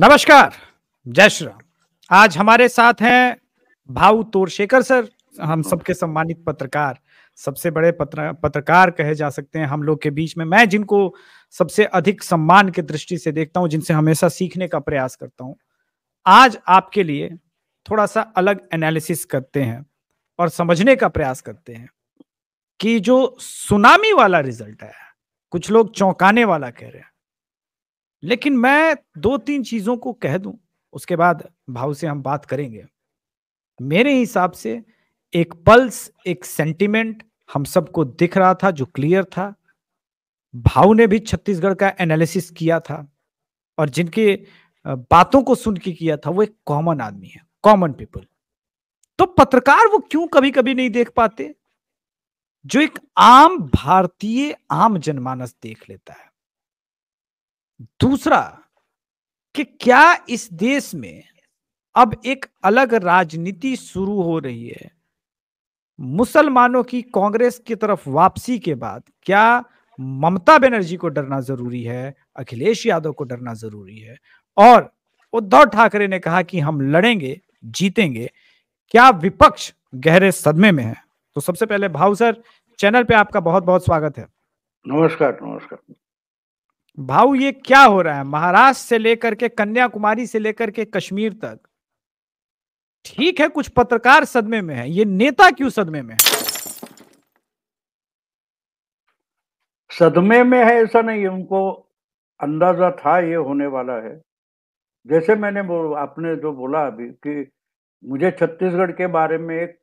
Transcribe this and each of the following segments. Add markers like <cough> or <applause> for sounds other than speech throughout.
नमस्कार जय श्री राम आज हमारे साथ हैं भाऊ तोरशेखर सर हम सबके सम्मानित पत्रकार सबसे बड़े पत्र, पत्रकार कहे जा सकते हैं हम लोग के बीच में मैं जिनको सबसे अधिक सम्मान के दृष्टि से देखता हूं जिनसे हमेशा सीखने का प्रयास करता हूं आज आपके लिए थोड़ा सा अलग एनालिसिस करते हैं और समझने का प्रयास करते हैं कि जो सुनामी वाला रिजल्ट है कुछ लोग चौंकाने वाला कह रहे हैं लेकिन मैं दो तीन चीजों को कह दूं उसके बाद भाव से हम बात करेंगे मेरे हिसाब से एक पल्स एक सेंटिमेंट हम सबको दिख रहा था जो क्लियर था भाव ने भी छत्तीसगढ़ का एनालिसिस किया था और जिनके बातों को सुन के किया था वो एक कॉमन आदमी है कॉमन पीपल तो पत्रकार वो क्यों कभी कभी नहीं देख पाते जो एक आम भारतीय आम जनमानस देख लेता है दूसरा कि क्या इस देश में अब एक अलग राजनीति शुरू हो रही है मुसलमानों की कांग्रेस की तरफ वापसी के बाद क्या ममता बनर्जी को डरना जरूरी है अखिलेश यादव को डरना जरूरी है और उद्धव ठाकरे ने कहा कि हम लड़ेंगे जीतेंगे क्या विपक्ष गहरे सदमे में है तो सबसे पहले भाव सर चैनल पे आपका बहुत बहुत स्वागत है नमस्कार नमस्कार भाव ये क्या हो रहा है महाराष्ट्र से लेकर के कन्याकुमारी से लेकर के कश्मीर तक ठीक है कुछ पत्रकार सदमे में है ये नेता क्यों सदमे में सदमे में है ऐसा नहीं है उनको अंदाजा था ये होने वाला है जैसे मैंने आपने जो बोला अभी कि मुझे छत्तीसगढ़ के बारे में एक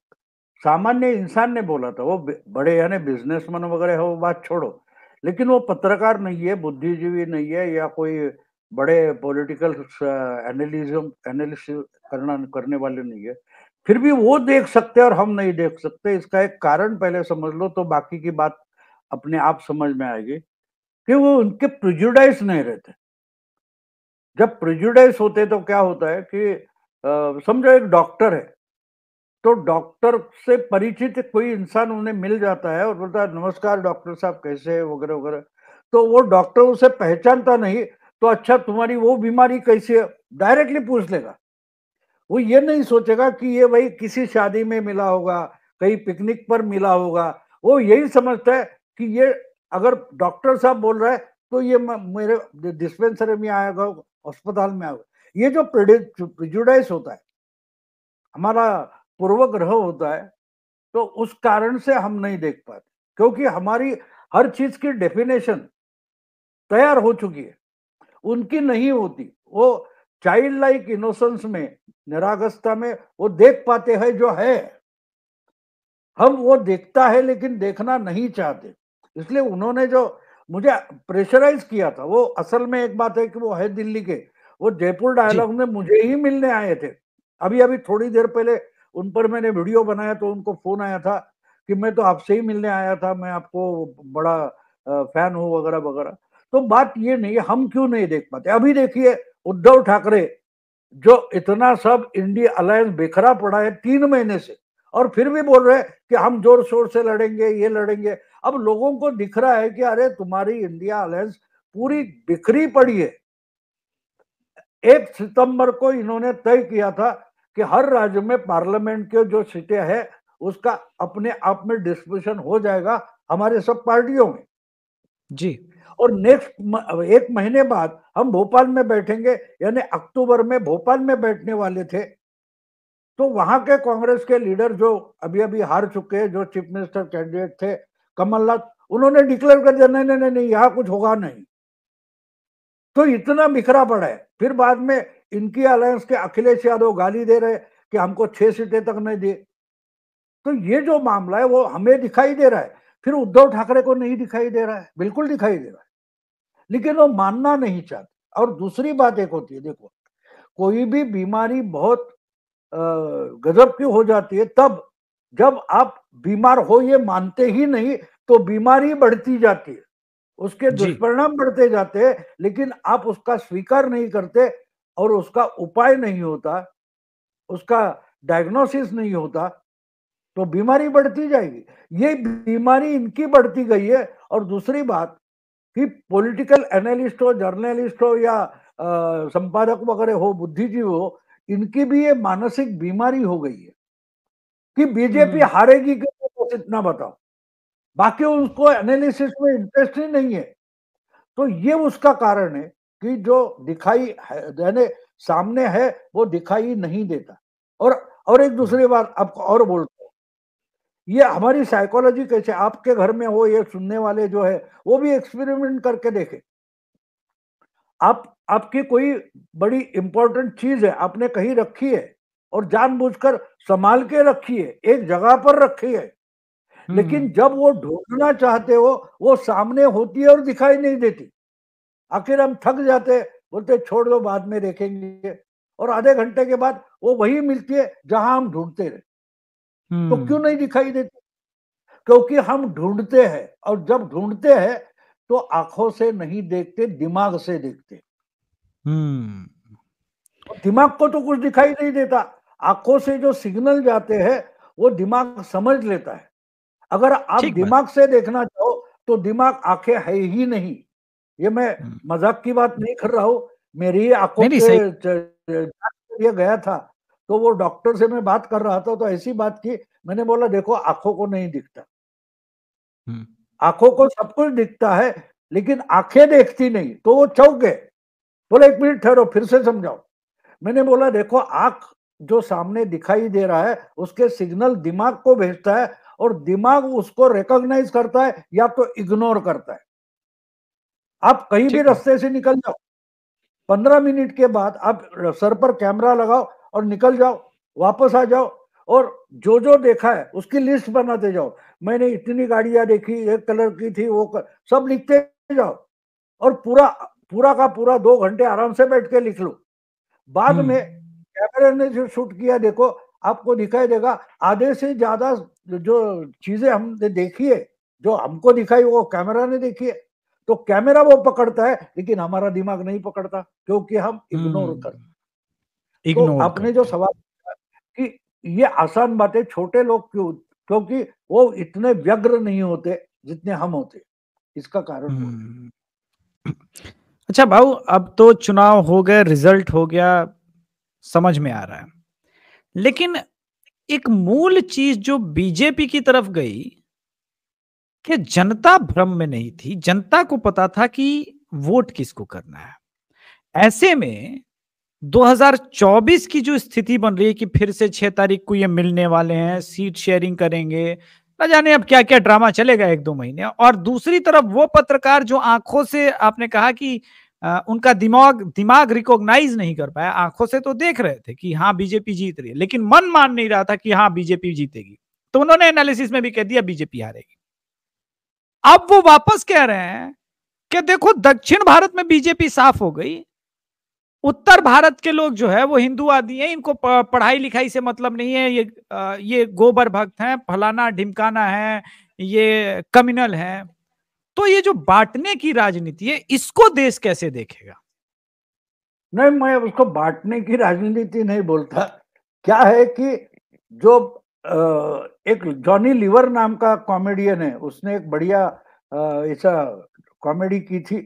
सामान्य इंसान ने बोला था वो बड़े यानी बिजनेसमैन वगैरह है वो बात छोड़ो लेकिन वो पत्रकार नहीं है बुद्धिजीवी नहीं है या कोई बड़े पॉलिटिकल एनालिज्म एनालिस करना करने वाले नहीं है फिर भी वो देख सकते और हम नहीं देख सकते इसका एक कारण पहले समझ लो तो बाकी की बात अपने आप समझ में आएगी कि वो उनके प्रिजुडाइज नहीं रहते जब प्रिजुडाइज होते तो क्या होता है कि uh, समझो एक डॉक्टर है तो डॉक्टर से परिचित कोई इंसान उन्हें मिल जाता है और बोलता है नमस्कार डॉक्टर साहब कैसे है वगैरह वगैरह तो वो डॉक्टर उसे पहचानता नहीं तो अच्छा तुम्हारी वो बीमारी कैसी है डायरेक्टली पूछ लेगा वो ये नहीं सोचेगा कि ये भाई किसी शादी में मिला होगा कहीं पिकनिक पर मिला होगा वो यही समझता है कि ये अगर डॉक्टर साहब बोल रहा है तो ये मेरे डिस्पेंसरी में आएगा अस्पताल में आएगा ये जो प्रिजुडाइस होता है हमारा पूर्व ग्रह होता है तो उस कारण से हम नहीं देख पाते क्योंकि हमारी हर चीज की डेफिनेशन तैयार हो चुकी है उनकी नहीं होती वो चाइल्ड लाइक इनोसेंस में निरागस्ता में वो देख पाते हैं जो है हम वो देखता है लेकिन देखना नहीं चाहते इसलिए उन्होंने जो मुझे प्रेशराइज किया था वो असल में एक बात है कि वो है दिल्ली के वो जयपुर डायलॉग में मुझे ही मिलने आए थे अभी अभी थोड़ी देर पहले उन पर मैंने वीडियो बनाया तो उनको फोन आया था कि मैं तो आपसे ही मिलने आया था मैं आपको बड़ा फैन हूँ वगैरह वगैरह तो बात ये नहीं हम क्यों नहीं देख पाते अभी देखिए उद्धव ठाकरे जो इतना सब इंडिया अलायंस बेखरा पड़ा है तीन महीने से और फिर भी बोल रहे हैं कि हम जोर शोर से लड़ेंगे ये लड़ेंगे अब लोगों को दिख रहा है कि अरे तुम्हारी इंडिया अलायंस पूरी बिखरी पड़ी है एक सितंबर को इन्होंने तय किया था कि हर राज्य में पार्लियामेंट के जो सीटें हैं उसका अपने आप में डिस्ट्रीब्यूशन हो जाएगा हमारे सब पार्टियों में जी और नेक्स्ट एक महीने बाद हम भोपाल में बैठेंगे यानी अक्टूबर में भोपाल में बैठने वाले थे तो वहां के कांग्रेस के लीडर जो अभी अभी हार चुके हैं जो चीफ मिनिस्टर कैंडिडेट थे कमलनाथ उन्होंने डिक्लेयर कर दिया नहीं नहीं नहीं यहाँ कुछ होगा नहीं तो इतना बिखरा पड़ा है फिर बाद में इनकी अलायंस के अखिलेश यादव गाली दे रहे कि हमको छह सीटें तक नहीं दिए तो ये जो मामला है वो हमें दिखाई दे रहा है फिर उद्धव ठाकरे को नहीं दिखाई दे रहा है बिल्कुल दिखाई दे रहा है लेकिन वो मानना नहीं चाहते और दूसरी बात एक होती है देखो कोई भी बीमारी बहुत गजब की हो जाती है तब जब आप बीमार हो ये मानते ही नहीं तो बीमारी बढ़ती जाती है उसके दुष्परिणाम बढ़ते जाते हैं लेकिन आप उसका स्वीकार नहीं करते और उसका उपाय नहीं होता उसका डायग्नोसिस नहीं होता तो बीमारी बढ़ती जाएगी ये बीमारी इनकी बढ़ती गई है और दूसरी बात कि पॉलिटिकल एनालिस्ट हो जर्नलिस्ट हो या संपादक वगैरह हो बुद्धिजीव हो इनकी भी ये मानसिक बीमारी हो गई है कि बीजेपी हम्म। हारेगी क्यों बस इतना बताओ बाकी उसको एनालिसिस में इंटरेस्ट ही नहीं है तो ये उसका कारण है कि जो दिखाई यानी सामने है वो दिखाई नहीं देता और और एक दूसरी हम्म। बात आपको और बोलते हैं ये हमारी साइकोलॉजी कैसे आपके घर में हो ये सुनने वाले जो है वो भी एक्सपेरिमेंट करके देखे आप आपकी कोई बड़ी इंपॉर्टेंट चीज है आपने कहीं रखी है और जानबूझकर संभाल के रखी है एक जगह पर रखी है लेकिन हम्म। जब वो ढूंढना चाहते हो वो सामने होती है और दिखाई नहीं देती आखिर हम थक जाते बोलते छोड़ दो बाद में देखेंगे और आधे घंटे के बाद वो वही मिलती है जहां हम ढूंढते रहे तो क्यों हम्म। नहीं दिखाई देती क्योंकि हम ढूंढते हैं और जब ढूंढते हैं तो आंखों से नहीं देखते दिमाग से देखते हम्म। दिमाग को तो कुछ दिखाई नहीं देता आंखों से जो सिग्नल जाते हैं वो दिमाग समझ लेता है अगर आप दिमाग से देखना चाहो तो दिमाग आंखें है ही नहीं ये मैं हम्म। मजाक की बात नहीं कर रहा हूँ मेरी आंखों के गया था तो वो डॉक्टर से मैं बात कर रहा था तो ऐसी बात की मैंने बोला देखो आंखों को नहीं दिखता हम्म। आंखों को सब कुछ दिखता है लेकिन आंखें देखती नहीं तो वो चौक गए बोले एक मिनट ठहरो फिर से समझाओ मैंने बोला देखो आंख जो सामने दिखाई दे रहा है उसके सिग्नल दिमाग को भेजता है और दिमाग उसको रिकॉग्नाइज करता है या तो इग्नोर करता है आप कहीं भी रस्ते से निकल जाओ पंद्रह मिनट के बाद आप सर पर कैमरा लगाओ और निकल जाओ वापस आ जाओ और जो जो देखा है उसकी लिस्ट बनाते जाओ मैंने इतनी गाड़ियां देखी एक कलर की थी वो कर, सब लिखते जाओ और पूरा पूरा का पूरा दो घंटे आराम से बैठ के लिख लो बाद हम्म। में कैमरे ने जो शूट किया देखो आपको दिखाई देगा आधे से ज्यादा जो चीजें हमने देखी है जो हमको दिखाई वो कैमरा ने देखी है तो कैमरा वो पकड़ता है लेकिन हमारा दिमाग नहीं पकड़ता क्योंकि हम इग्नोर हम्म। करते तो आपने जो सवाल कि ये आसान बातें छोटे लोग क्यों क्योंकि वो इतने व्यग्र नहीं होते जितने हम होते इसका कारण हम्म। अच्छा भाऊ अब तो चुनाव हो गए रिजल्ट हो गया समझ में आ रहा है लेकिन एक मूल चीज जो बीजेपी की तरफ गई कि जनता भ्रम में नहीं थी जनता को पता था कि वोट किसको करना है ऐसे में 2024 की जो स्थिति बन रही है कि फिर से छह तारीख को ये मिलने वाले हैं सीट शेयरिंग करेंगे ना जाने अब क्या क्या ड्रामा चलेगा एक दो महीने और दूसरी तरफ वो पत्रकार जो आंखों से आपने कहा कि आ, उनका दिमाग दिमाग रिकॉग्नाइज नहीं कर पाया आंखों से तो देख रहे थे कि हाँ बीजेपी जीत रही है लेकिन मन मान नहीं रहा था कि हाँ बीजेपी जीतेगी तो उन्होंने एनालिसिस में भी कह दिया बीजेपी हारेगी अब वो वापस कह रहे हैं कि देखो दक्षिण भारत में बीजेपी साफ हो गई उत्तर भारत के लोग जो है वो हिंदू आदि हैं इनको पढ़ाई लिखाई से मतलब नहीं है ये ये गोबर भक्त हैं फलाना ढिमकाना है ये कम्युनल है तो ये जो बांटने की राजनीति है इसको देश कैसे देखेगा नहीं मैं उसको बांटने की राजनीति नहीं बोलता क्या है कि जो एक जॉनी लिवर नाम का कॉमेडियन है उसने एक बढ़िया ऐसा कॉमेडी की थी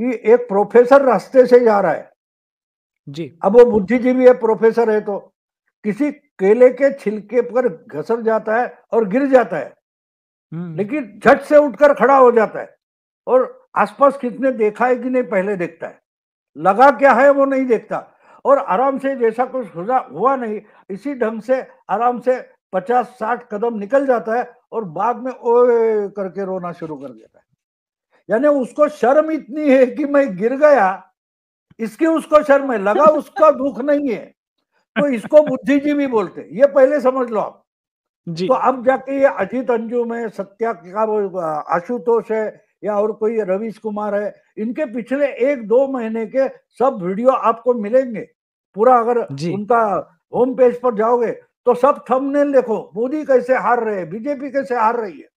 कि एक प्रोफेसर रास्ते से जा रहा है जी अब वो बुद्धिजीवी है प्रोफेसर है तो किसी केले के छिलके पर घसर जाता है और गिर जाता है हम्म। लेकिन झट से उठकर खड़ा हो जाता है और आसपास कितने देखा है कि नहीं पहले देखता है लगा क्या है वो नहीं देखता और आराम से जैसा कुछ हुआ नहीं इसी ढंग से आराम से पचास साठ कदम निकल जाता है और बाद में ओए करके रोना शुरू कर देता है यानी उसको शर्म इतनी है कि मैं गिर गया इसकी उसको शर्म है लगा <laughs> उसका दुख नहीं है तो इसको बुद्धिजीवी बोलते हैं ये पहले समझ लो आप जी। तो अब जाके ये अजीत अंजुम है सत्या क्या आशुतोष है या और कोई रवीश कुमार है इनके पिछले एक दो महीने के सब वीडियो आपको मिलेंगे पूरा अगर उनका होम पेज पर जाओगे तो सब थंबनेल देखो मोदी कैसे हार रहे हैं बीजेपी कैसे हार रही है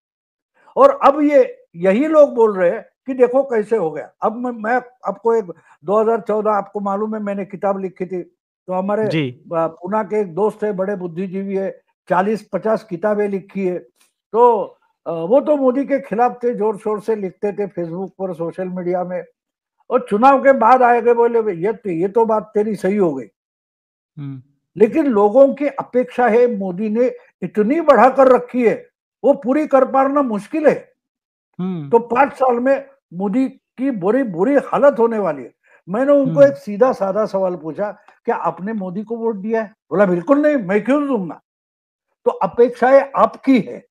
और अब ये यही लोग बोल रहे हैं कि देखो कैसे हो गया अब मैं, मैं आपको एक 2014 आपको मालूम है मैंने किताब लिखी थी तो हमारे पुणे के एक दोस्त है बड़े बुद्धिजीवी है चालीस पचास किताबें लिखी है तो वो तो मोदी के खिलाफ थे जोर शोर से लिखते थे फेसबुक पर सोशल मीडिया में और चुनाव के बाद आए गए बोले ये तो, ये तो बात तेरी सही हो गई हम्म। लेकिन लोगों की अपेक्षा है मोदी ने इतनी बढ़ा कर रखी है वो पूरी कर पाना मुश्किल है हम्म। तो पांच साल में मोदी की बुरी बुरी हालत होने वाली है मैंने उनको हम्म। एक सीधा साधा सवाल पूछा कि आपने मोदी को वोट दिया है बोला बिल्कुल नहीं मैं क्यों दूंगा तो अपेक्षाएं आपकी है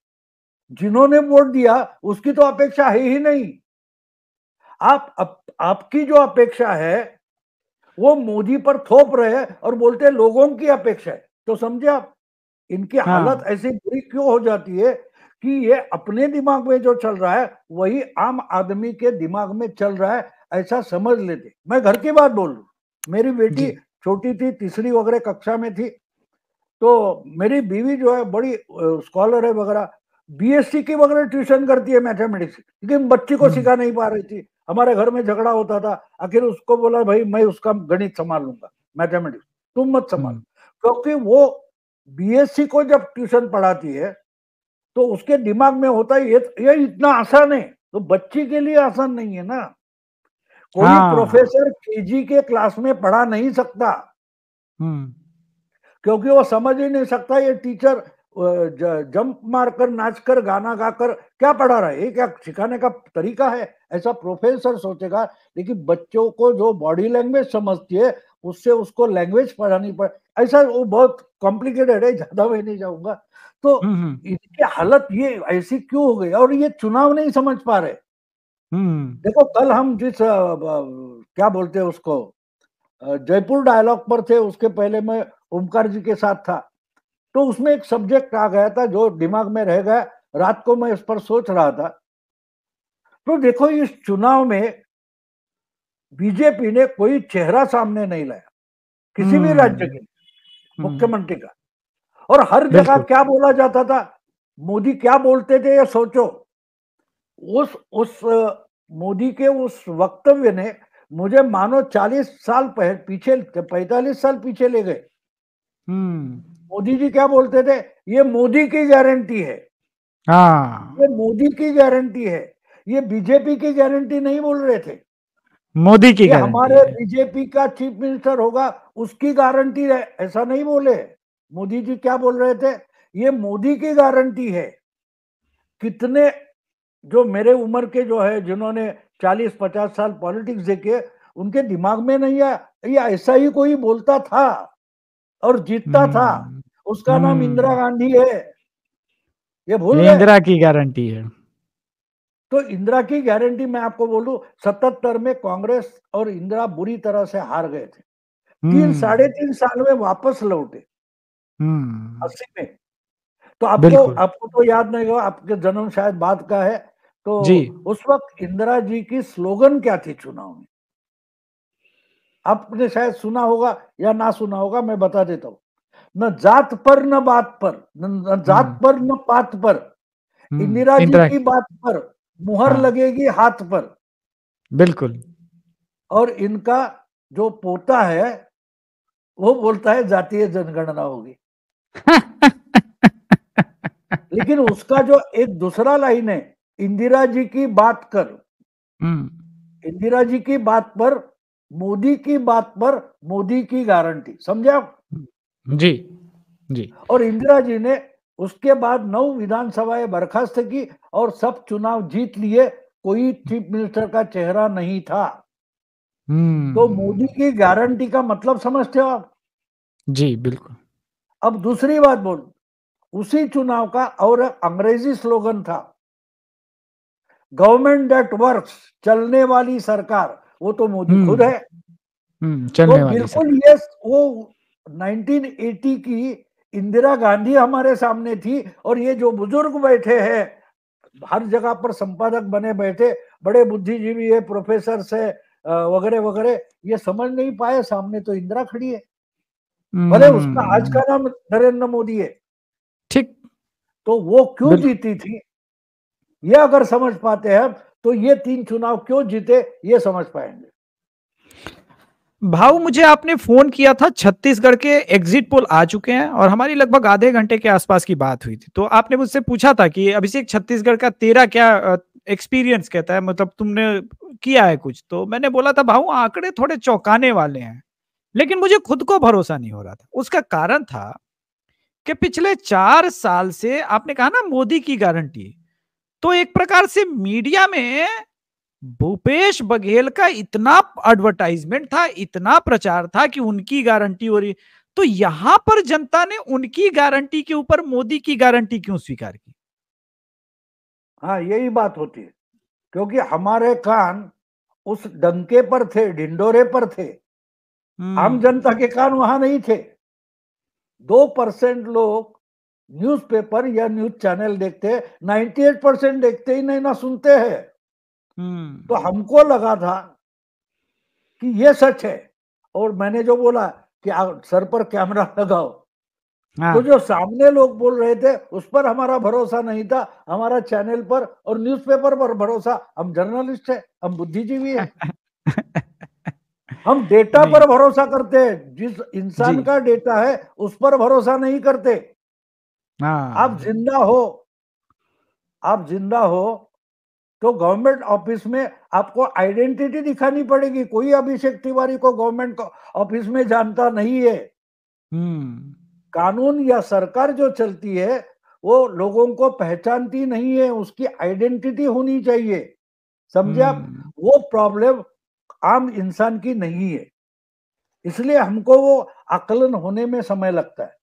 जिन्होंने वोट दिया उसकी तो अपेक्षा है ही नहीं आप अप, आपकी जो अपेक्षा है वो मोदी पर थोप रहे हैं और बोलते हैं लोगों की अपेक्षा है तो समझे आप इनकी हाँ। हालत ऐसी बुरी क्यों हो जाती है कि ये अपने दिमाग में जो चल रहा है वही आम आदमी के दिमाग में चल रहा है ऐसा समझ लेते मैं घर की बात बोल रू मेरी बेटी छोटी थी तीसरी वगैरह कक्षा में थी तो मेरी बीवी जो है बड़ी स्कॉलर है वगैरह बीएससी की वगैरह ट्यूशन करती है मैथमेटिक्स लेकिन बच्ची को हम्म। सिखा नहीं पा रही थी हमारे घर में झगड़ा होता था आखिर उसको बोला भाई मैं उसका गणित संभाल लूंगा मैथमेटिक्स तुम मत संभाल हम्म। क्योंकि वो बीएससी को जब ट्यूशन पढ़ाती है तो उसके दिमाग में होता है ये ये इतना आसान है तो बच्ची के लिए आसान नहीं है ना कोई हाँ। प्रोफेसर केजी के क्लास में पढ़ा नहीं सकता हम्म। क्योंकि वो समझ ही नहीं सकता ये टीचर जंप मारकर नाचकर गाना गाकर क्या पढ़ा रहा है ये क्या सिखाने का तरीका है ऐसा प्रोफेसर सोचेगा लेकिन बच्चों को जो बॉडी लैंग्वेज समझती है उससे उसको लैंग्वेज पढ़ानी पड़ ऐसा वो बहुत कॉम्प्लिकेटेड है ज्यादा मैं नहीं जाऊंगा तो हम्म, हम्म। इसकी हालत ये ऐसी क्यों हो गई और ये चुनाव नहीं समझ पा रहे हम्म, देखो कल हम जिस आ, आ, क्या बोलते हैं उसको जयपुर डायलॉग पर थे उसके पहले मैं ओमकार जी के साथ था तो उसमें एक सब्जेक्ट आ गया था जो दिमाग में रह गया रात को मैं इस पर सोच रहा था तो देखो इस चुनाव में बीजेपी ने कोई चेहरा सामने नहीं लाया किसी भी हम्म। राज्य के हम्म। मुख्यमंत्री का और हर जगह क्या बोला जाता था मोदी क्या बोलते थे ये सोचो उस उस मोदी के उस वक्तव्य ने मुझे मानो चालीस साल पहले पीछे पैतालीस साल पीछे ले गए हम्म। मोदी जी क्या बोलते थे ये मोदी की गारंटी है हाँ ये मोदी की गारंटी है ये बीजेपी की गारंटी नहीं बोल रहे थे मोदी की ये हमारे बीजेपी का चीफ मिनिस्टर होगा उसकी गारंटी है ऐसा नहीं बोले मोदी जी क्या बोल रहे थे ये मोदी की गारंटी है कितने जो मेरे उम्र के जो है जिन्होंने 40-50 साल पॉलिटिक्स देखे उनके दिमाग में नहीं आया ऐसा ही कोई बोलता था और जीतता था हम्म। उसका नाम हम्म। इंदिरा गांधी है ये भूल इंदिरा की गारंटी है तो इंदिरा की गारंटी मैं आपको बोलू सतहत्तर में कांग्रेस और इंदिरा बुरी तरह से हार गए थे तीन हम्म। साढ़े तीन साल में वापस लौटे अस्सी में तो आपको आपको तो याद नहीं होगा आपके जन्म शायद बाद का है तो उस वक्त इंदिरा जी की स्लोगन क्या थी चुनाव में आपने शायद सुना होगा या ना सुना होगा मैं बता देता हूं न जात पर न बात पर न हम्म। जात पर न पात पर हम्म, इंदिरा जी की बात पर मुहर हाँ। लगेगी हाथ पर बिल्कुल और इनका जो पोता है वो बोलता है जातीय जनगणना होगी लेकिन उसका जो एक दूसरा लाइन है इंदिरा जी की बात कर हम्म। इंदिरा जी की बात पर मोदी की बात पर मोदी की गारंटी समझे जी जी और इंदिरा जी ने उसके बाद नौ विधानसभाएं बर्खास्त की और सब चुनाव जीत लिए कोई चीफ मिनिस्टर का चेहरा नहीं था तो हम्म। मोदी की गारंटी का मतलब समझते हो आप जी बिल्कुल अब दूसरी बात बोल उसी चुनाव का और अंग्रेजी स्लोगन था गवर्नमेंट डेट वर्क्स चलने वाली सरकार वो तो मोदी हम्म। खुद है हम्म, तो चलने तो बिल्कुल ये वो 1980 की इंदिरा गांधी हमारे सामने थी और ये जो बुजुर्ग बैठे हैं हर जगह पर संपादक बने बैठे बड़े बुद्धिजीवी है प्रोफेसर से वगैरह वगैरह ये समझ नहीं पाए सामने तो इंदिरा खड़ी है भले उसका हम्म। आज का नाम नरेंद्र मोदी है ठीक तो वो क्यों जीती थी ये अगर समझ पाते हैं तो ये तीन चुनाव क्यों जीते ये समझ पाएंगे भाव मुझे आपने फोन किया था छत्तीसगढ़ के एग्जिट पोल आ चुके हैं और हमारी लगभग आधे घंटे के आसपास की बात हुई थी तो आपने मुझसे पूछा था कि अभिषेक छत्तीसगढ़ का तेरा क्या एक्सपीरियंस कहता है मतलब तुमने किया है कुछ तो मैंने बोला था भाऊ आंकड़े थोड़े चौंकाने वाले हैं लेकिन मुझे खुद को भरोसा नहीं हो रहा था उसका कारण था कि पिछले चार साल से आपने कहा ना मोदी की गारंटी तो एक प्रकार से मीडिया में भूपेश बघेल का इतना एडवर्टाइजमेंट था इतना प्रचार था कि उनकी गारंटी हो रही तो यहां पर जनता ने उनकी गारंटी के ऊपर मोदी की गारंटी क्यों स्वीकार की हाँ यही बात होती है क्योंकि हमारे कान उस डंके पर थे ढिंडोरे पर थे हम हम्म। जनता के कान वहां नहीं थे दो परसेंट लोग न्यूज़पेपर या न्यूज चैनल देखते 98 परसेंट देखते ही नहीं ना सुनते हैं हम्म। तो हमको लगा था कि ये सच है और मैंने जो बोला कि सर पर कैमरा <laughs> लगाओ हाँ। तो जो सामने लोग बोल रहे थे उस पर हमारा भरोसा नहीं था हमारा चैनल पर और न्यूज़पेपर पर भरोसा हम जर्नलिस्ट है हम बुद्धिजीवी है <laughs> हम डेटा पर भरोसा करते हैं जिस इंसान का डेटा है उस पर भरोसा नहीं करते हाँ। आप जिंदा हो आप जिंदा हो तो गवर्नमेंट ऑफिस में आपको आइडेंटिटी दिखानी पड़ेगी कोई अभिषेक तिवारी को गवर्नमेंट ऑफिस में जानता नहीं है हम्म। कानून या सरकार जो चलती है वो लोगों को पहचानती नहीं है उसकी आइडेंटिटी होनी चाहिए समझे आप हम्म। वो प्रॉब्लम आम इंसान की नहीं है इसलिए हमको वो आकलन होने में समय लगता है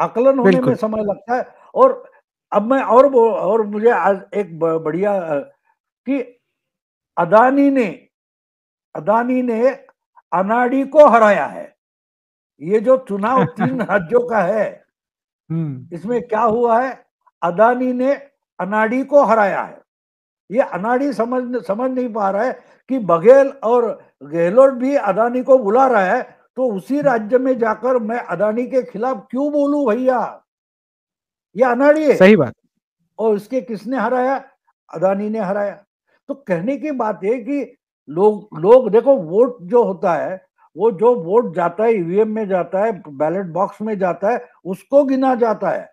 आकलन होने में समय लगता है और अब मैं और और मुझे आज एक बढ़िया कि अदानी ने अदानी ने अनाड़ी को हराया है ये जो चुनाव <laughs> तीन राज्यों का है हम्म। इसमें क्या हुआ है अदानी ने अनाड़ी को हराया है ये अनाड़ी समझ समझ नहीं पा रहा है कि बघेल और गहलोत भी अदानी को बुला रहा है तो उसी राज्य में जाकर मैं अदानी के खिलाफ क्यों बोलू भैया ये अनाड़ी है सही बात और इसके किसने हराया अदानी ने हराया तो कहने की बात है कि लोग लोग देखो वोट जो होता है वो जो वोट जाता है ईवीएम में जाता है बैलेट बॉक्स में जाता है उसको गिना जाता है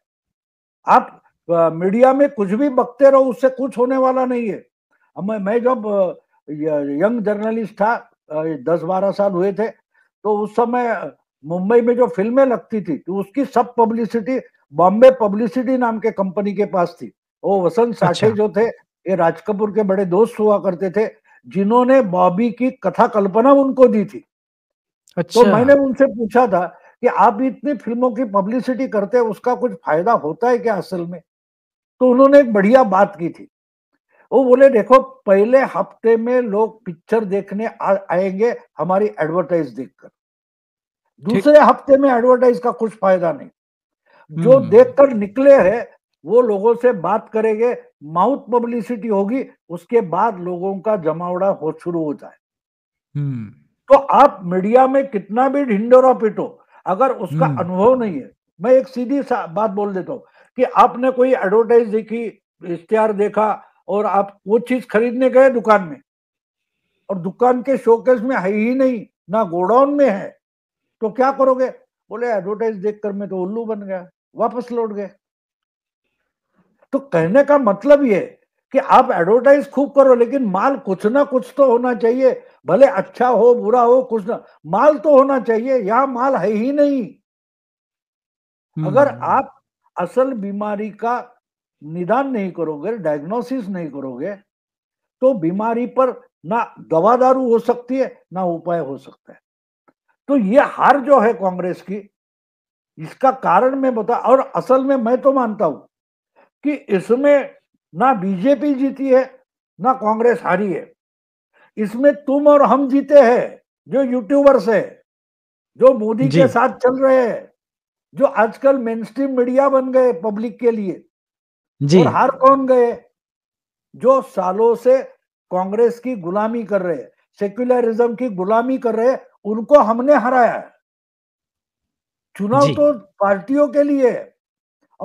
आप आ, मीडिया में कुछ भी बकते रहो उससे कुछ होने वाला नहीं है मैं मैं जब यंग जर्नलिस्ट था दस बारह साल हुए थे तो उस समय मुंबई में जो फिल्में लगती थी तो उसकी सब पब्लिसिटी बॉम्बे पब्लिसिटी नाम के कंपनी के पास थी वो वसंत साठे अच्छा। जो थे ये राज कपूर के बड़े दोस्त हुआ करते थे जिन्होंने बॉबी की कथा कल्पना उनको दी थी तो अच्छा। तो मैंने उनसे पूछा था कि आप इतनी फिल्मों की पब्लिसिटी करते हैं उसका कुछ फायदा होता है क्या असल में तो उन्होंने एक बढ़िया बात की थी वो बोले देखो पहले हफ्ते में लोग पिक्चर देखने आ, आएंगे हमारी एडवर्टाइज देखकर दूसरे हफ्ते में एडवर्टाइज का कुछ फायदा नहीं जो हम्म। देखकर निकले हैं वो लोगों से बात करेंगे माउथ पब्लिसिटी होगी उसके बाद लोगों का जमावड़ा हो शुरू हो जाए हम्म। तो आप मीडिया में कितना भी ढिंडोरा पिटो अगर उसका हम्म। अनुभव नहीं है मैं एक सीधी बात बोल देता हूँ कि आपने कोई एडवर्टाइज देखी इश्तेहार देखा और आप वो चीज खरीदने गए दुकान में और दुकान के शोकेस में है ही नहीं ना गोडाउन में है तो क्या करोगे बोले एडवर्टाइज देखकर मैं तो उल्लू बन गया वापस लौट गए तो कहने का मतलब ये कि आप एडवर्टाइज खूब करो लेकिन माल कुछ ना कुछ तो होना चाहिए भले अच्छा हो बुरा हो कुछ ना माल तो होना चाहिए यहां माल है ही नहीं अगर हम्म। आप असल बीमारी का निदान नहीं करोगे डायग्नोसिस नहीं करोगे तो बीमारी पर ना दवा दारू हो सकती है ना उपाय हो सकता है तो ये हार जो है कांग्रेस की इसका कारण मैं बता और असल में मैं तो मानता हूं कि इसमें ना बीजेपी जीती है ना कांग्रेस हारी है इसमें तुम और हम जीते हैं जो यूट्यूबर्स है जो मोदी के साथ चल रहे हैं जो आजकल मेन स्ट्रीम मीडिया बन गए पब्लिक के लिए जी और हार कौन गए जो सालों से कांग्रेस की गुलामी कर रहे सेक्युलरिज्म की गुलामी कर रहे उनको हमने हराया है चुनाव तो पार्टियों के लिए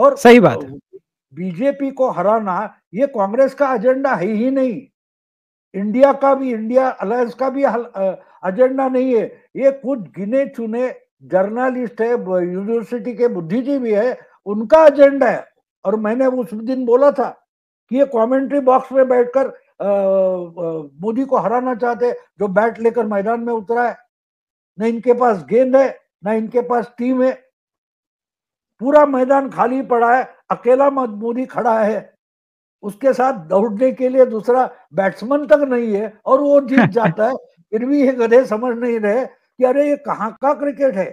और सही बात बीजेपी को हराना ये कांग्रेस का एजेंडा है ही नहीं इंडिया का भी इंडिया अलायंस का भी एजेंडा नहीं है ये कुछ गिने चुने जर्नलिस्ट है यूनिवर्सिटी के बुद्धिजीवी है उनका एजेंडा है और मैंने उस दिन बोला था कि ये कमेंट्री बॉक्स में बैठकर मोदी को हराना चाहते जो बैट लेकर मैदान में उतरा है न इनके पास गेंद है न इनके पास टीम है पूरा मैदान खाली पड़ा है अकेला मोदी खड़ा है उसके साथ दौड़ने के लिए दूसरा बैट्समैन तक नहीं है और वो जीत <laughs> जाता है फिर भी ये गधे समझ नहीं रहे कि अरे ये कहाँ का क्रिकेट है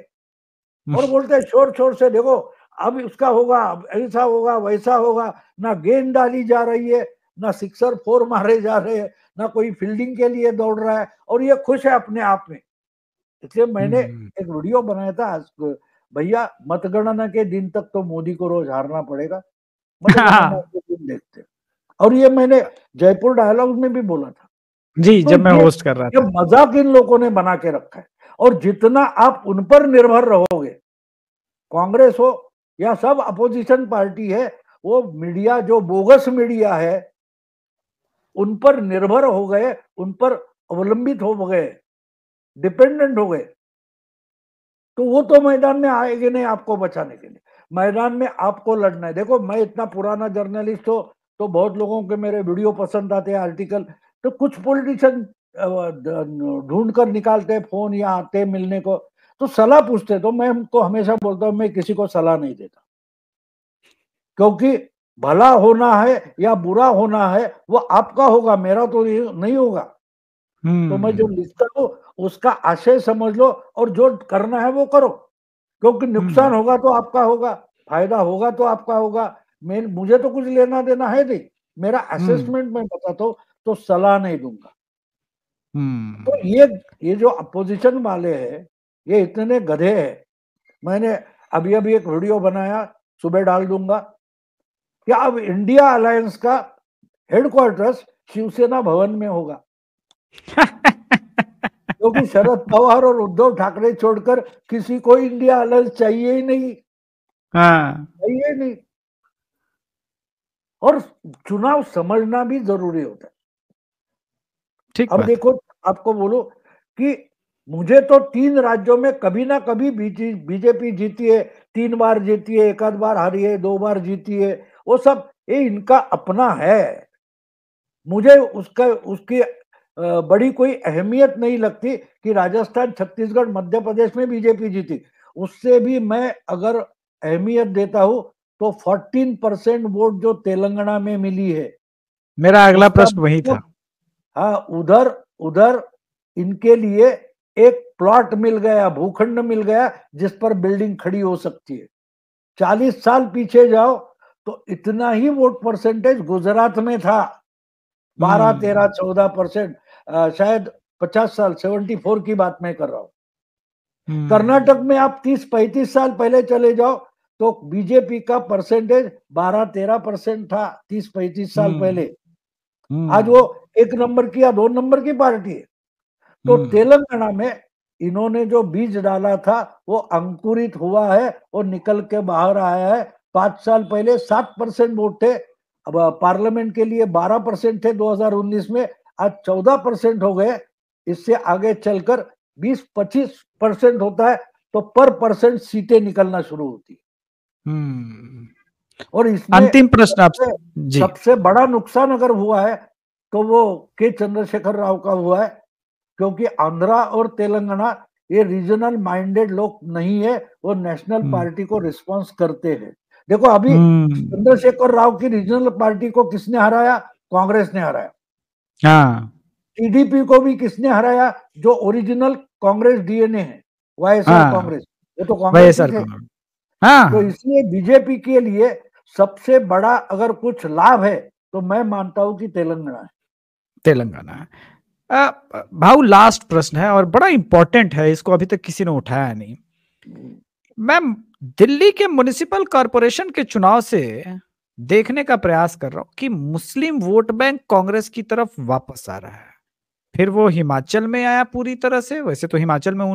और बोलते हैं शोर शोर से देखो अब उसका होगा अब ऐसा होगा वैसा होगा ना गेंद डाली जा रही है ना सिक्सर फोर मारे जा रहे हैं ना कोई फील्डिंग के लिए दौड़ रहा है और ये खुश है अपने आप में इसलिए मैंने हम्म। एक वीडियो बनाया था भैया मतगणना के दिन तक तो मोदी को रोज हारना पड़ेगा <laughs> देखते और ये मैंने जयपुर डायलॉग में भी बोला था जी तो जब मैं होस्ट कर रहा था मजाक इन लोगों ने बना के रखा है और जितना आप उन पर निर्भर रहोगे कांग्रेस हो या सब अपोजिशन पार्टी है वो मीडिया जो बोगस मीडिया है उन पर निर्भर हो गए उन पर अवलंबित हो गए डिपेंडेंट हो गए तो वो तो मैदान में आएंगे नहीं आपको बचाने के लिए मैदान में आपको लड़ना है देखो मैं इतना पुराना जर्नलिस्ट हो तो बहुत लोगों के मेरे वीडियो पसंद आते हैं आर्टिकल तो कुछ पॉलिटिशियन ढूंढ कर निकालते फोन या आते मिलने को तो सलाह पूछते तो मैं उनको हमेशा बोलता हूँ मैं किसी को सलाह नहीं देता क्योंकि भला होना है या बुरा होना है वो आपका होगा मेरा तो नहीं होगा तो मैं जो हम्म। लिखता हूँ उसका आशय समझ लो और जो करना है वो करो क्योंकि नुकसान हम्म। होगा तो आपका होगा फायदा होगा तो आपका होगा मैं मुझे तो कुछ लेना देना है नहीं मेरा असेसमेंट हम्म। में बताता हूँ तो सलाह नहीं दूंगा तो ये ये जो अपोजिशन वाले हैं ये इतने गधे हैं मैंने अभी अभी एक वीडियो बनाया सुबह डाल दूंगा कि अब इंडिया अलायंस का हेडक्वार्टर्स शिवसेना भवन में होगा क्योंकि तो शरद पवार और उद्धव ठाकरे छोड़कर किसी को इंडिया अलायंस चाहिए ही नहीं हाँ। चाहिए नहीं और चुनाव समझना भी जरूरी होता है ठीक अब देखो आपको बोलो कि मुझे तो तीन राज्यों में कभी ना कभी बीजेपी जीती है तीन बार जीती है एक आध बार हारी है दो बार जीती है वो सब ये इनका अपना है मुझे उसका उसकी बड़ी कोई अहमियत नहीं लगती कि राजस्थान छत्तीसगढ़ मध्य प्रदेश में बीजेपी जीती उससे भी मैं अगर अहमियत देता हूं तो 14 परसेंट वोट जो तेलंगाना में मिली है मेरा अगला प्रश्न वही था हाँ उधर उधर इनके लिए एक प्लॉट मिल गया भूखंड मिल गया जिस पर बिल्डिंग खड़ी हो सकती है चालीस साल पीछे जाओ तो इतना ही वोट परसेंटेज गुजरात में था बारह हम्म। तेरह चौदह परसेंट शायद पचास साल सेवेंटी फोर की बात मैं कर रहा हूं हम्म। कर्नाटक में आप तीस पैंतीस साल पहले चले जाओ तो बीजेपी का परसेंटेज बारह तेरह परसेंट था तीस पैंतीस साल हम्म। पहले आज वो एक नंबर की या दो नंबर की पार्टी है तो हम्म। तेलंगाना में इन्होंने जो बीज डाला था वो अंकुरित हुआ है और निकल के बाहर आया है पांच साल पहले सात परसेंट वोट थे अब पार्लियामेंट के लिए बारह परसेंट थे 2019 में आज चौदह परसेंट हो गए इससे आगे चलकर बीस पच्चीस परसेंट होता है तो पर परसेंट सीटें निकलना शुरू होती है हम्म। और इसमें अंतिम प्रश्न आपसे सबसे बड़ा नुकसान अगर हुआ है तो वो के चंद्रशेखर राव का हुआ है क्योंकि आंध्रा और तेलंगाना ये रीजनल माइंडेड लोग नहीं है वो नेशनल पार्टी हम्म। को रिस्पॉन्स करते हैं देखो अभी हम्म। चंद्रशेखर राव की रीजनल पार्टी को किसने हराया कांग्रेस ने हराया टीडीपी हाँ। को भी किसने हराया जो ओरिजिनल कांग्रेस डीएनए है वाईएसआर हाँ। कांग्रेस वो तो कांग्रेस हाँ। तो इसलिए बीजेपी के लिए सबसे बड़ा अगर कुछ लाभ है तो मैं मानता हूं कि तेलंगाना है तेलंगाना है भाऊ लास्ट प्रश्न है और बड़ा इंपॉर्टेंट है इसको अभी तक किसी ने उठाया नहीं मैम दिल्ली के म्युनिसिपल कॉरपोरेशन के चुनाव से हाँ। देखने का प्रयास कर रहा हूं कि मुस्लिम वोट बैंक कांग्रेस की तरफ वापस आ रहा है फिर वो हिमाचल में आया पूरी तरह से वैसे तो हिमाचल में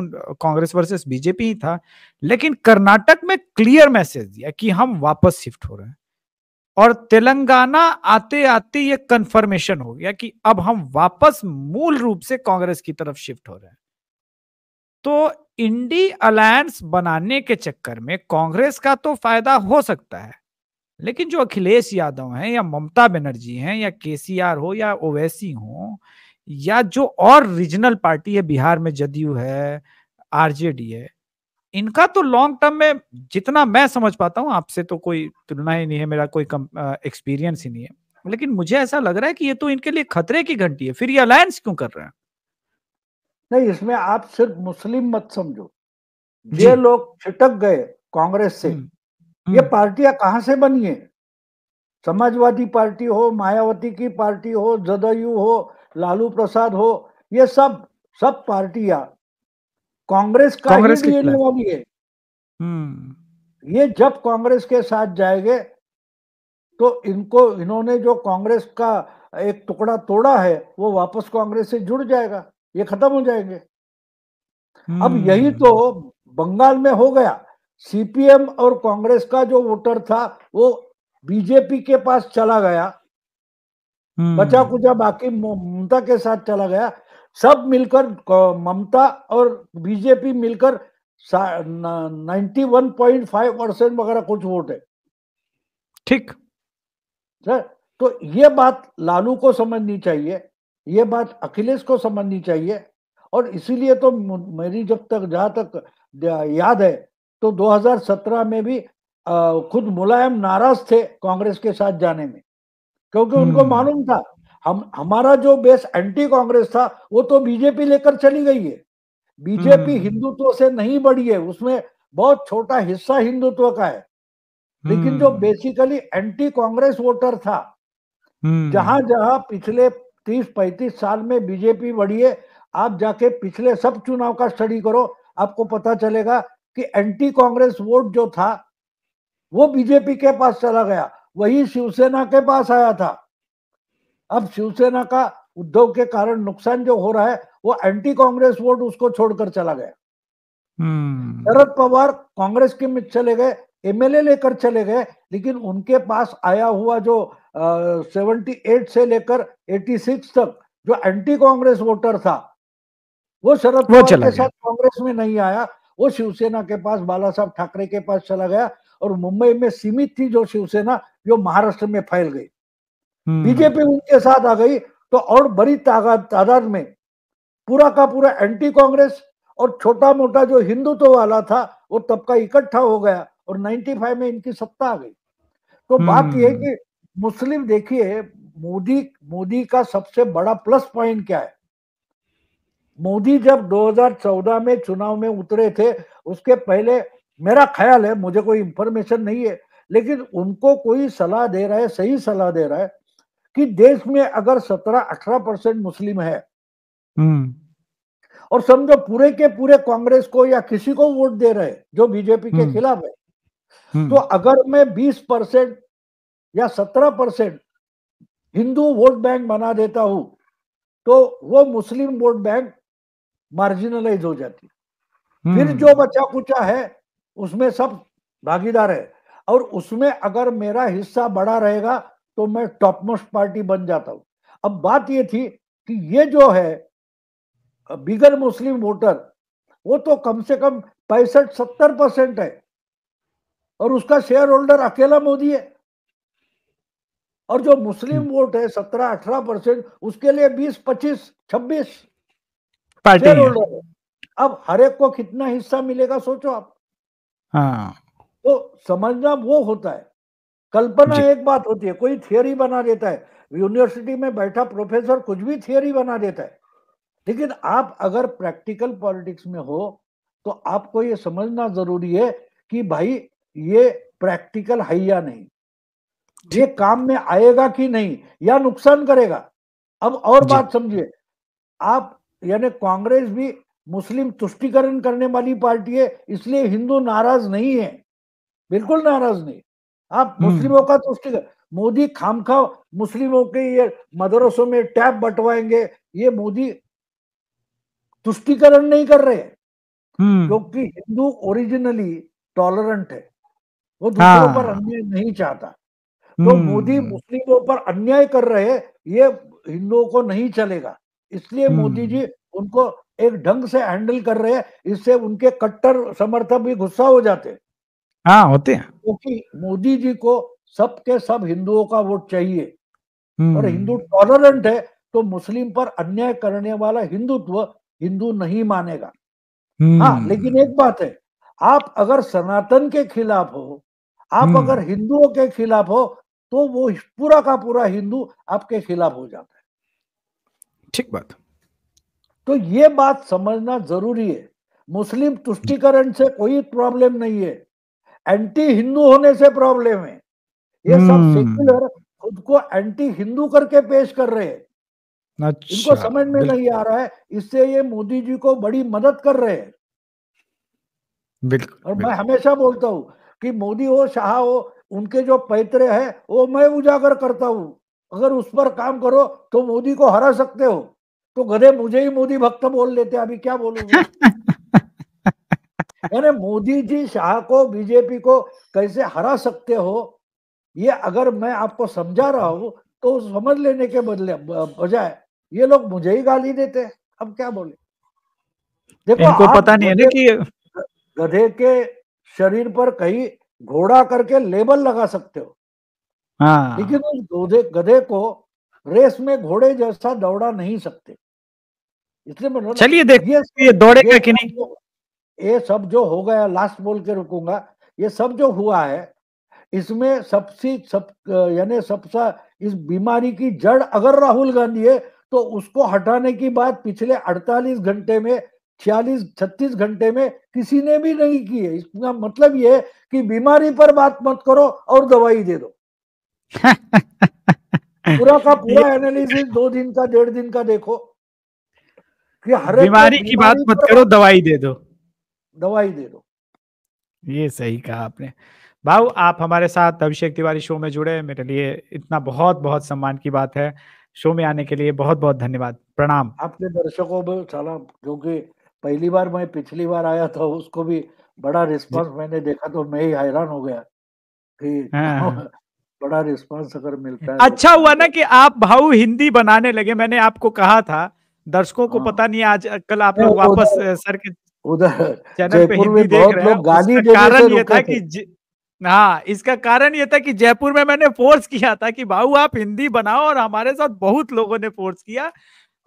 कांग्रेस वर्सेस बीजेपी ही था लेकिन कर्नाटक में क्लियर मैसेज दिया कि हम वापस शिफ्ट हो रहे हैं और तेलंगाना आते आते ये कंफर्मेशन हो गया कि अब हम वापस मूल रूप से कांग्रेस की तरफ शिफ्ट हो रहे हैं तो इंडी अलायंस बनाने के चक्कर में कांग्रेस का तो फायदा हो सकता है लेकिन जो अखिलेश यादव हैं या ममता बनर्जी हैं या केसीआर हो या ओवैसी हो या जो और रीजनल पार्टी है बिहार में जदयू है आरजेडी है इनका तो लॉन्ग टर्म में जितना मैं समझ पाता हूँ आपसे तो कोई तुलना ही नहीं है मेरा कोई एक्सपीरियंस ही नहीं है लेकिन मुझे ऐसा लग रहा है कि ये तो इनके लिए खतरे की घंटी है फिर ये अलायंस क्यों कर रहे हैं नहीं इसमें आप सिर्फ मुस्लिम मत समझो ये लोग छिटक गए कांग्रेस से हम्म। ये हम्म। पार्टियां कहाँ से बनी है समाजवादी पार्टी हो मायावती की पार्टी हो जदयू हो लालू प्रसाद हो ये सब सब पार्टियां कांग्रेस का कांग्रेस ही डीएनए वाली है हम्म। ये जब कांग्रेस के साथ जाएंगे तो इनको इन्होंने जो कांग्रेस का एक टुकड़ा तोड़ा है वो वापस कांग्रेस से जुड़ जाएगा ये खत्म हो जाएंगे अब यही तो हम्म। बंगाल में हो गया सीपीएम और कांग्रेस का जो वोटर था वो बीजेपी के पास चला गया हम्म। बचा कुचा बाकी ममता के साथ चला गया सब मिलकर ममता और बीजेपी मिलकर नाइन्टी फाइव परसेंट वगैरह कुछ वोट है ठीक सर तो ये बात लालू को समझनी चाहिए ये बात अखिलेश को समझनी चाहिए और इसीलिए तो मेरी जब तक जहां तक याद है तो 2017 में भी खुद मुलायम नाराज थे कांग्रेस के साथ जाने में क्योंकि उनको हम्म। मालूम था हम हमारा जो बेस एंटी कांग्रेस था वो तो बीजेपी लेकर चली गई है बीजेपी हम्म, हम्म। हिंदुत्व से नहीं बढ़ी है उसमें बहुत छोटा हिस्सा हिंदुत्व का है लेकिन जो बेसिकली एंटी कांग्रेस वोटर था जहां हम्म। जहां पिछले तीस पैंतीस साल में बीजेपी बढ़ी है आप जाके पिछले सब चुनाव का स्टडी करो आपको पता चलेगा कि एंटी कांग्रेस वोट जो था वो बीजेपी के पास चला गया वही शिवसेना के पास आया था अब शिवसेना का उद्धव के कारण नुकसान जो हो रहा है वो एंटी कांग्रेस वोट उसको छोड़कर चला गया हम्म। शरद पवार कांग्रेस के में चले गए एमएलए लेकर चले गए लेकिन उनके पास आया हुआ जो सेवेंटी एट से लेकर एटी सिक्स तक जो एंटी कांग्रेस वोटर था वो शरद पवार के साथ कांग्रेस में नहीं आया वो शिवसेना के पास बाला साहब ठाकरे के पास चला गया और मुंबई में सीमित थी जो शिवसेना जो महाराष्ट्र में फैल गई हम्म। बीजेपी उनके साथ आ गई तो और बड़ी तादाद तादाद में पूरा का पूरा एंटी कांग्रेस और छोटा मोटा जो हिंदुत्व तो वाला था वो तबका इकट्ठा हो गया और 95 में इनकी सत्ता आ गई तो हम्म। बात यह कि मुस्लिम देखिए मोदी मोदी का सबसे बड़ा प्लस पॉइंट क्या है मोदी जब 2014 में चुनाव में उतरे थे उसके पहले मेरा ख्याल है मुझे कोई इंफॉर्मेशन नहीं है लेकिन उनको कोई सलाह दे रहा है सही सलाह दे रहा है कि देश में अगर सत्रह अठारह परसेंट मुस्लिम है हम्म। और समझो पूरे के पूरे कांग्रेस को या किसी को वोट दे रहे जो बीजेपी के हम्म। खिलाफ है हम्म। तो अगर मैं बीस परसेंट या सत्रह परसेंट हिंदू वोट बैंक बना देता हूं तो वो मुस्लिम वोट बैंक मार्जिनलाइज हो जाती फिर जो बचा कुचा है उसमें सब भागीदार है और उसमें अगर मेरा हिस्सा बड़ा रहेगा तो मैं टॉप मोस्ट पार्टी बन जाता हूं अब बात यह थी कि ये जो है बिगर मुस्लिम वोटर वो तो कम से कम पैंसठ सत्तर परसेंट है और उसका शेयर होल्डर अकेला मोदी है और जो मुस्लिम वोट है सत्रह अठारह परसेंट उसके लिए बीस पच्चीस छब्बीस शेयर होल्डर है अब हर एक को कितना हिस्सा मिलेगा सोचो आप हाँ। तो समझना वो होता है कल्पना एक बात होती है कोई थियोरी बना देता है यूनिवर्सिटी में बैठा प्रोफेसर कुछ भी थियोरी बना देता है लेकिन आप अगर प्रैक्टिकल पॉलिटिक्स में हो तो आपको ये समझना जरूरी है कि भाई ये प्रैक्टिकल है या नहीं ये काम में आएगा कि नहीं या नुकसान करेगा अब और बात समझिए आप यानी कांग्रेस भी मुस्लिम तुष्टिकरण करने वाली पार्टी है इसलिए हिंदू नाराज नहीं है बिल्कुल नाराज नहीं आप हम्म। मुस्लिमों का तो उसके मोदी खामखा मुस्लिमों के ये मदरसों में टैब बंटवाएंगे ये मोदी तुष्टिकरण नहीं कर रहे हम्म। क्योंकि हिंदू ओरिजिनली टॉलरेंट है वो दूसरों हाँ। पर अन्याय नहीं चाहता तो हम्म। मोदी मुस्लिमों पर अन्याय कर रहे ये हिंदुओं को नहीं चलेगा इसलिए मोदी जी उनको एक ढंग से हैंडल कर रहे हैं इससे उनके कट्टर समर्थक भी गुस्सा हो जाते हैं हाँ होते हैं क्योंकि तो मोदी जी को सब सब हिंदुओं का वोट चाहिए और हम्म। हिंदू टॉलरेंट है तो मुस्लिम पर अन्याय करने वाला हिंदुत्व हिंदू नहीं मानेगा हाँ हम्म। लेकिन एक बात है आप अगर सनातन के खिलाफ हो आप हम्म। अगर हिंदुओं के खिलाफ हो तो वो पूरा का पूरा हिंदू आपके खिलाफ हो जाता है ठीक बात तो ये बात समझना जरूरी है मुस्लिम तुष्टिकरण से कोई प्रॉब्लम नहीं है एंटी हिंदू होने से प्रॉब्लम है ये सब सेक्युलर hmm. खुद को एंटी हिंदू करके पेश कर रहे हैं अच्छा, इनको समझ में नहीं आ रहा है इससे ये मोदी जी को बड़ी मदद कर रहे हैं बिल्कुल और मैं हमेशा बोलता हूँ कि मोदी हो शाह हो उनके जो पैतरे हैं वो मैं उजागर करता हूँ अगर उस पर काम करो तो मोदी को हरा सकते हो तो गधे मुझे ही मोदी भक्त बोल लेते अभी क्या बोलूंगा <laughs> यानी मोदी जी शाह को बीजेपी को कैसे हरा सकते हो ये अगर मैं आपको समझा रहा हूं तो समझ लेने के बदले बजाय ये लोग मुझे ही गाली देते हैं अब क्या बोले देखो इनको पता नहीं है ना कि गधे के शरीर पर कहीं घोड़ा करके लेबल लगा सकते हो हाँ। लेकिन उस गधे गधे को रेस में घोड़े जैसा दौड़ा नहीं सकते इसलिए चलिए देखिए ये दौड़ेगा कि नहीं ये सब जो हो गया लास्ट बोल के रुकूंगा ये सब जो हुआ है इसमें सबसे सब यानी सबसे इस बीमारी की जड़ अगर राहुल गांधी है तो उसको हटाने की बात पिछले 48 घंटे में छियालीस छत्तीस घंटे में किसी ने भी नहीं की है इसका मतलब ये है कि बीमारी पर बात मत करो और दवाई दे दो पूरा का पूरा एनालिसिस <laughs> दो दिन का डेढ़ दिन का देखो कि हर बीमारी की बात मत करो दवाई दे दो दवाई दे दो ये सही कहा आपने भाव आप हमारे साथ अभिषेक तिवारी शो में जुड़े मेरे लिए इतना बहुत बहुत सम्मान की बात है शो में आने के लिए बहुत बहुत धन्यवाद प्रणाम आपके दर्शकों में सलाम क्योंकि पहली बार मैं पिछली बार आया था उसको भी बड़ा रिस्पांस मैंने देखा तो मैं ही हैरान हो गया कि हाँ। <laughs> बड़ा रिस्पांस अगर मिलता है तो। अच्छा तो हुआ ना कि आप भाऊ हिंदी बनाने लगे मैंने आपको कहा था दर्शकों को हाँ। पता नहीं आज कल आप लोग वापस तो सर के उधर जयपुर में बहुत लोग गाली कारण ये था कि हाँ इसका कारण ये था कि जयपुर में मैंने फोर्स किया था कि भाऊ आप हिंदी बनाओ और हमारे साथ बहुत लोगों ने फोर्स किया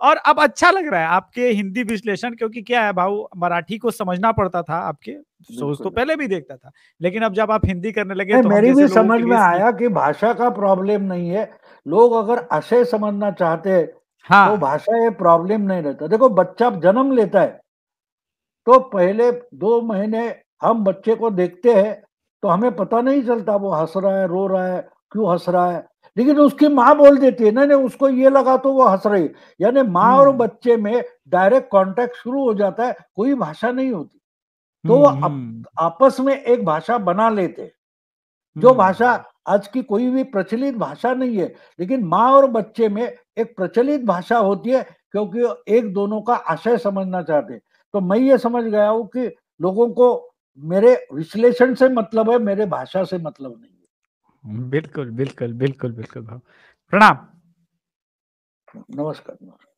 और अब अच्छा लग रहा है आपके हिंदी विश्लेषण क्योंकि क्या है भाऊ मराठी को समझना पड़ता था आपके सोच तो पहले भी देखता था लेकिन अब जब आप हिंदी करने लगे तो मेरी भी समझ में आया कि भाषा का प्रॉब्लम नहीं है लोग अगर आशय समझना चाहते हाँ तो भाषा ये प्रॉब्लम नहीं रहता देखो बच्चा जन्म लेता है तो पहले दो महीने हम बच्चे को देखते हैं तो हमें पता नहीं चलता वो हंस रहा है रो रहा है क्यों हंस रहा है लेकिन उसकी माँ बोल देती है ना नहीं उसको ये लगा तो वो हंस रही यानी माँ और हम्म। बच्चे में डायरेक्ट कांटेक्ट शुरू हो जाता है कोई भाषा नहीं होती तो वो आप, हम्म। आपस में एक भाषा बना लेते जो हम्म। भाषा आज की कोई भी प्रचलित भाषा नहीं है लेकिन माँ और बच्चे में एक प्रचलित भाषा होती है क्योंकि एक दोनों का आशय समझना चाहते हैं तो मैं ये समझ गया हूं कि लोगों को मेरे विश्लेषण से मतलब है मेरे भाषा से मतलब नहीं है बिल्कुल बिल्कुल बिल्कुल बिल्कुल प्रणाम नमस्कार नमस्कार